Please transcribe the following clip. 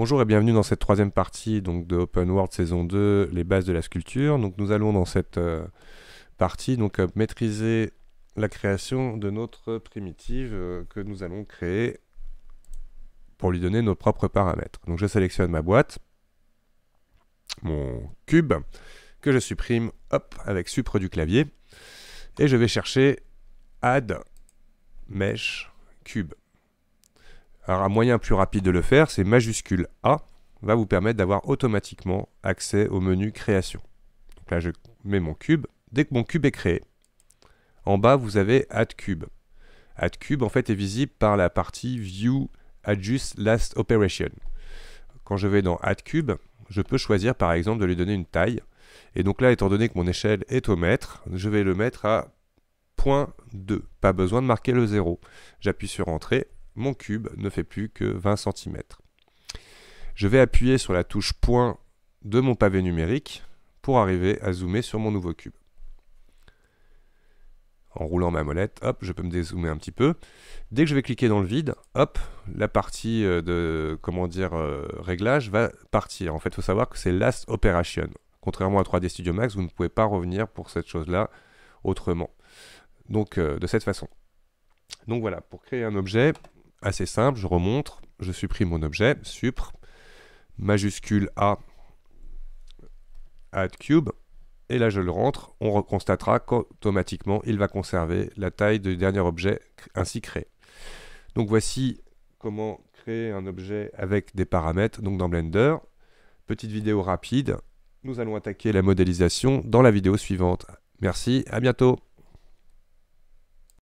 Bonjour et bienvenue dans cette troisième partie donc, de Open World saison 2, les bases de la sculpture. Donc, nous allons dans cette euh, partie donc, euh, maîtriser la création de notre primitive euh, que nous allons créer pour lui donner nos propres paramètres. Donc je sélectionne ma boîte, mon cube, que je supprime avec supre du clavier, et je vais chercher add mesh cube. Alors un moyen plus rapide de le faire, c'est majuscule A va vous permettre d'avoir automatiquement accès au menu création. Donc là je mets mon cube. Dès que mon cube est créé, en bas vous avez Add Cube. Add Cube en fait est visible par la partie View Adjust Last Operation. Quand je vais dans Add Cube, je peux choisir par exemple de lui donner une taille. Et donc là, étant donné que mon échelle est au mètre, je vais le mettre à 0.2. Pas besoin de marquer le 0. J'appuie sur Entrée, mon cube ne fait plus que 20 cm. Je vais appuyer sur la touche point de mon pavé numérique pour arriver à zoomer sur mon nouveau cube. En roulant ma molette, hop, je peux me dézoomer un petit peu. Dès que je vais cliquer dans le vide, hop, la partie euh, de comment dire euh, réglage va partir. En fait, il faut savoir que c'est last operation. Contrairement à 3D Studio Max, vous ne pouvez pas revenir pour cette chose-là autrement. Donc euh, de cette façon. Donc voilà, pour créer un objet, assez simple, je remonte, je supprime mon objet, supr, majuscule A, add cube, et là je le rentre, on reconstatera qu'automatiquement il va conserver la taille du dernier objet ainsi créé. Donc voici comment créer un objet avec des paramètres donc dans Blender. Petite vidéo rapide, nous allons attaquer la modélisation dans la vidéo suivante. Merci, à bientôt